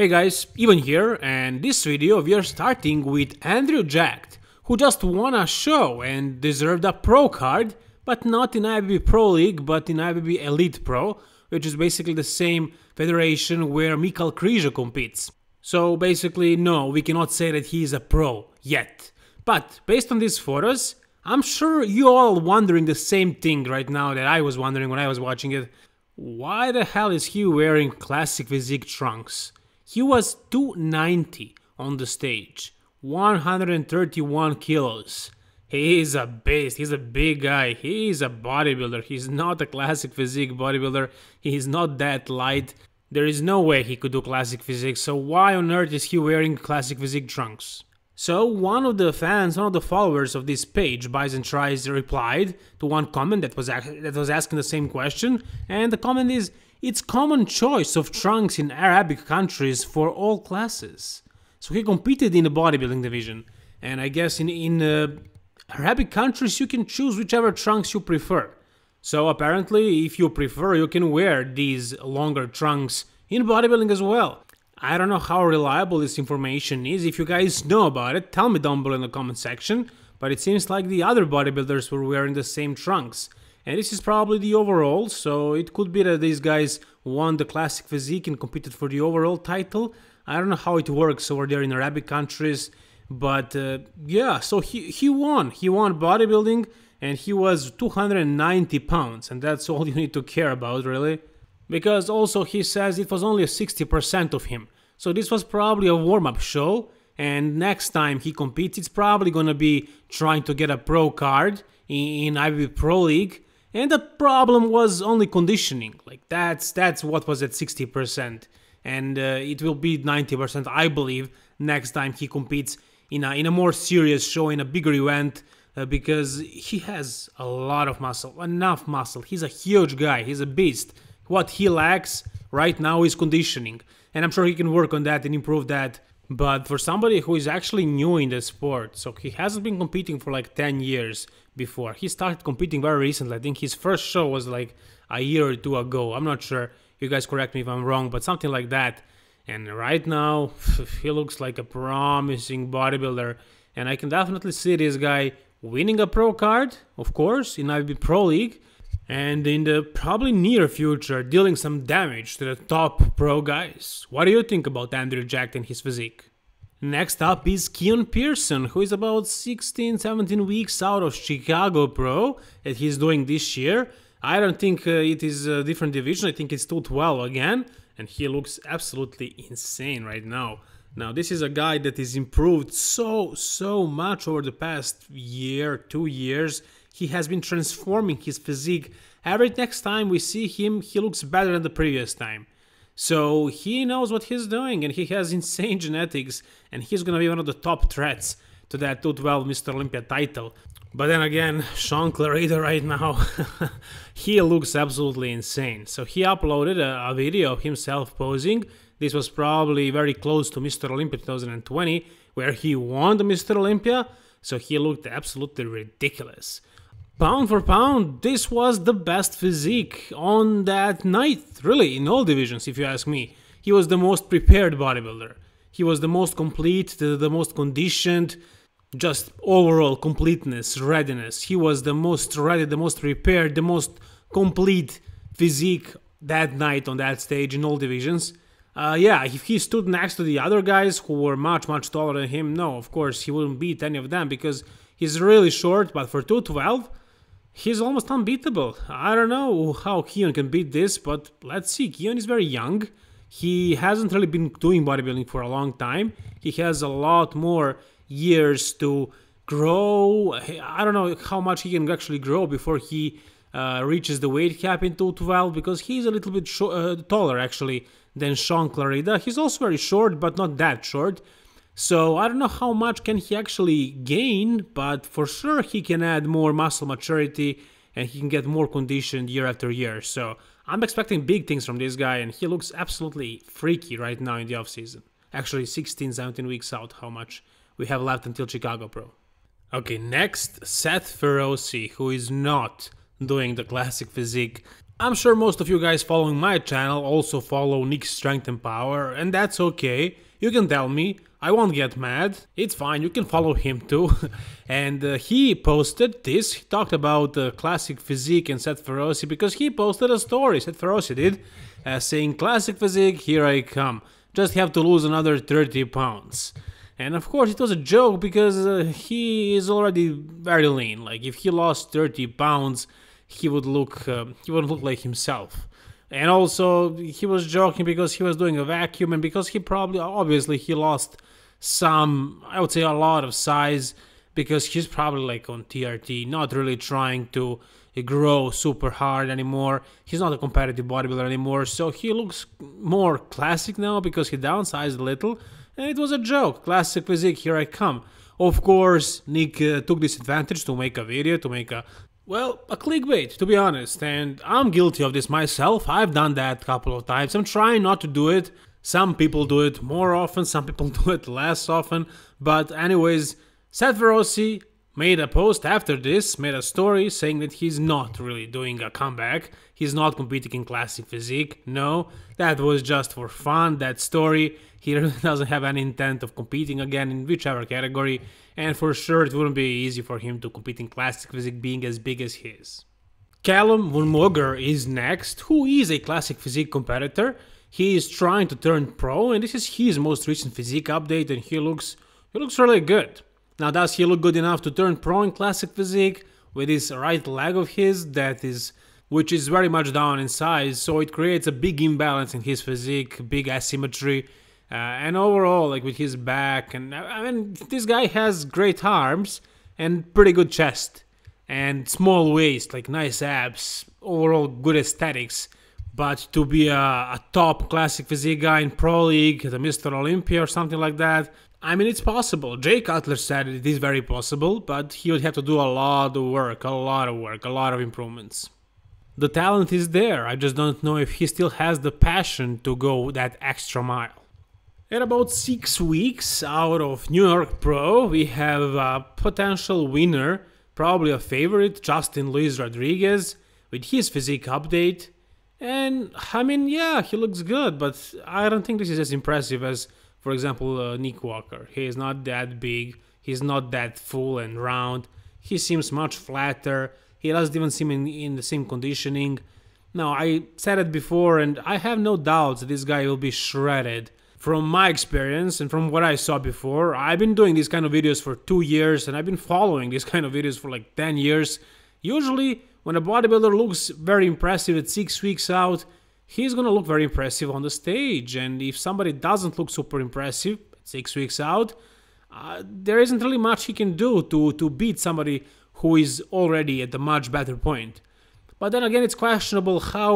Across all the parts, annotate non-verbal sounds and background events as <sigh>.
Hey guys, Ivan here, and this video we are starting with Andrew Jacked, who just won a show and deserved a pro card, but not in IBB Pro League, but in IBB Elite Pro, which is basically the same federation where Mikal Kryzha competes. So basically, no, we cannot say that he is a pro, yet. But, based on these photos, I'm sure you all wondering the same thing right now that I was wondering when I was watching it. Why the hell is he wearing classic physique trunks? He was 290 on the stage, 131 kilos. He is a beast, he's a big guy, he is a bodybuilder, he's not a classic physique bodybuilder, he is not that light. There is no way he could do classic physique, so why on earth is he wearing classic physique trunks? So one of the fans, one of the followers of this page, Bison Tries, replied to one comment that was that was asking the same question, and the comment is, it's common choice of trunks in Arabic countries for all classes. So he competed in the bodybuilding division, and I guess in, in uh, Arabic countries you can choose whichever trunks you prefer. So apparently, if you prefer, you can wear these longer trunks in bodybuilding as well. I don't know how reliable this information is. If you guys know about it, tell me down below in the comment section. But it seems like the other bodybuilders were wearing the same trunks. And this is probably the overall, so it could be that these guys won the classic physique and competed for the overall title. I don't know how it works over there in Arabic countries, but uh, yeah, so he, he won. He won bodybuilding and he was 290 pounds, and that's all <laughs> you need to care about, really. Because also he says it was only 60% of him. So this was probably a warm up show, and next time he competes, it's probably gonna be trying to get a pro card in, in IB Pro League and the problem was only conditioning. Like that's that's what was at 60%, and uh, it will be 90%, I believe, next time he competes in a in a more serious show, in a bigger event, uh, because he has a lot of muscle, enough muscle. He's a huge guy. He's a beast. What he lacks right now is conditioning, and I'm sure he can work on that and improve that. But for somebody who is actually new in the sport, so he hasn't been competing for like 10 years, before. He started competing very recently. I think his first show was like a year or two ago. I'm not sure. You guys correct me if I'm wrong, but something like that. And right now, <sighs> he looks like a promising bodybuilder. And I can definitely see this guy winning a pro card, of course, in IB Pro League. And in the probably near future, dealing some damage to the top pro guys. What do you think about Andrew Jack and his physique? Next up is Keon Pearson, who is about 16 17 weeks out of Chicago Pro that he's doing this year. I don't think uh, it is a different division, I think it's 212 again, and he looks absolutely insane right now. Now, this is a guy that is improved so, so much over the past year, two years. He has been transforming his physique. Every next time we see him, he looks better than the previous time. So he knows what he's doing and he has <laughs> insane genetics and he's gonna be one of the top threats to that 212 Mr. Olympia title. But then again, <laughs> Sean Clarida right now, <laughs> he looks absolutely insane. So he uploaded a, a, video of himself posing. This was probably very close to Mr. Olympia 2020, where he won the Mr. Olympia. So he looked absolutely ridiculous pound for pound, this was the best physique on that night, really, in all divisions, if you ask me. He was the most prepared bodybuilder. He was the most complete, the, the most conditioned, just overall completeness, readiness. He was the most ready, the most prepared, the most complete physique that night on that stage in all divisions. Uh, yeah, if he stood next to the other guys who were much, much taller than him, no, of course, he wouldn't beat any of them because he's really short, but for 212, he's almost unbeatable. I don't know how Keon can beat this, but let's see. Keon is very young. He hasn't really been doing bodybuilding for a long time. He has a lot more years to grow. I don't know how much he can actually grow before he uh, reaches the weight cap in 212 because he's a little bit uh, taller actually than Sean Clarida. He's also very short, but not that short. So I don't know how much can he actually gain, but for sure he can add more muscle maturity and he can get more conditioned year after year. So I'm expecting big things from this guy and he looks absolutely freaky right now in the offseason. Actually 16, 17 weeks out, how much we have left until Chicago Pro. Okay, next, Seth Ferrosi, who is not doing the classic physique. I'm sure most of you guys following my channel also follow Nick's Strength and Power, and that's okay you can tell me, I won't get mad. It's fine, you can follow him too. <laughs> and uh, he posted this, he talked about uh, classic physique and Seth Ferrosi because he posted a story, Seth Ferrosi did, uh, saying classic physique, here I come. Just have to lose another 30 pounds. And of course, it was a joke because uh, he is already very lean. Like if he lost 30 pounds, he would look uh, he would look like himself and also he was joking because he was doing a vacuum and because he probably obviously he lost some i would say a lot of size because he's probably like on trt not really trying to grow super hard anymore he's not a competitive bodybuilder anymore so he looks more classic now because he downsized a little and it was a joke classic physique here i come of course nick uh, took this advantage to make a video to make a well, a clickbait, to be honest, and I'm guilty of this myself. I've done that a couple of times. I'm trying not to do it. Some people do it more often, some people <laughs> do it less often. But, anyways, Seth Verossi made a post after this, made a story saying that he's not really doing a comeback. He's not competing in classic physique. No, that was just for fun, that story. He <laughs> really doesn't have any intent of competing again in whichever category, and for sure it wouldn't be easy for him to compete in classic physique being as big as his. Callum Callum Wunmoger is next, who is a classic physique competitor. He is trying to turn pro, and this is his most recent physique update, and he looks he looks really good. Now does he look good enough to turn pro in classic physique? With his right leg of his that is which is very much down in size, so it creates a big imbalance in his physique, big asymmetry, uh, and overall, like with his back, and I mean, this guy has great arms and pretty good chest and small waist, like nice abs, overall good aesthetics. But to be a, a top classic physique guy in pro league, the Mr. Olympia or something like that, I mean, it's possible. Jay Cutler said it is very possible, but he would have to do a lot of work, a lot of work, a lot of improvements. The talent is there, I just don't know if he still has the passion to go that extra mile. At about 6 weeks out of New York Pro, we have a potential winner, probably a favorite, Justin Luis Rodriguez, with his physique update. And I mean, yeah, he looks good, but I don't think this is as impressive as for example, uh, Nick Walker. He is not that big. He's not that full and round. He seems much flatter. He doesn't even seem in, in the same conditioning. Now, I said it before, and I have no doubts this guy will be shredded. From my experience and from what I saw before, I've been doing these kind of videos for two years and I've been following these kind of videos for like 10 years. Usually, when a bodybuilder looks very impressive at six weeks out, he's gonna look very impressive on the stage. And if somebody doesn't look super impressive six weeks out, uh, there isn't really much he can do to to beat somebody who is already at a much better point. But then again, it's questionable how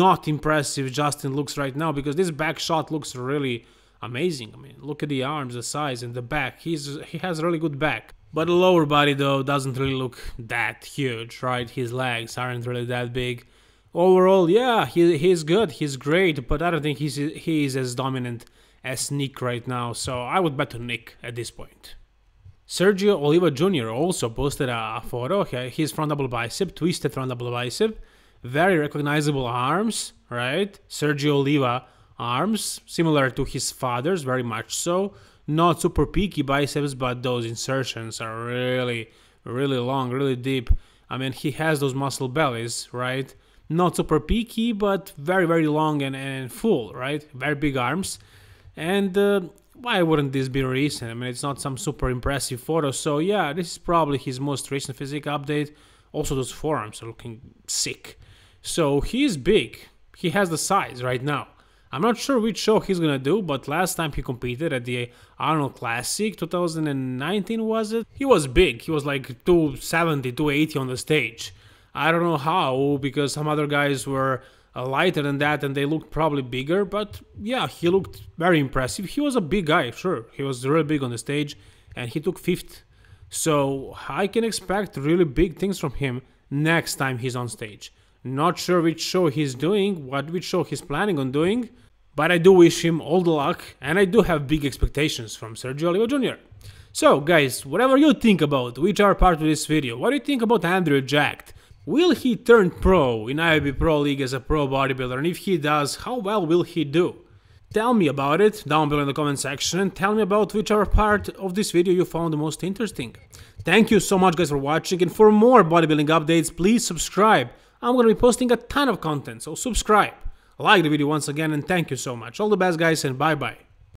not impressive Justin looks right now because this back shot looks really amazing. I mean, look at the arms, the size, and the back. He's he has really good back. But the lower body though doesn't really look that huge, right? His legs aren't really that big overall, yeah, he he's good, he's great, but I don't think he's he is as dominant as Nick right now. So I would bet on Nick at this point. Sergio Oliva Jr. also posted a photo. His front double bicep, twisted front double bicep, very recognizable arms, right? Sergio Oliva arms, similar to his father's, very much so. Not super peaky biceps, but those insertions are really, really long, really deep. I mean, he has those muscle bellies, right? not super peaky, but very, very long and, and full, right? Very big arms. And uh, why wouldn't this be recent? I mean, it's not some super impressive photo. So yeah, this is probably his most recent physique update. Also, those forearms are looking sick. So he's big. He has the size right now. I'm not sure which show he's gonna do, but last time he competed at the Arnold Classic, 2019 was it? He was big, he was like 270, 280 on the stage. I don't know how, because some other guys were uh, lighter than that and they looked probably bigger, but yeah, he looked very impressive. He was a big guy, sure. He was really big on the stage and he took fifth. So I can expect really big things from him next time he's on stage. Not sure which show he's doing, what which show he's planning on doing, but I do wish him all the luck and I do have big expectations from Sergio Oliva Jr. So guys, whatever you think about which are part of this video, what do you think about Andrew Jacked? Will he turn pro in IB Pro League as a pro bodybuilder? And if he does, how well will he do? Tell me about it down below in the comment section and tell me about which are part of this video you found the most interesting. Thank you so much guys for watching and for more bodybuilding updates please subscribe. I'm gonna be posting a ton of content so subscribe. Like the video once again and thank you so much. All the best guys and bye bye.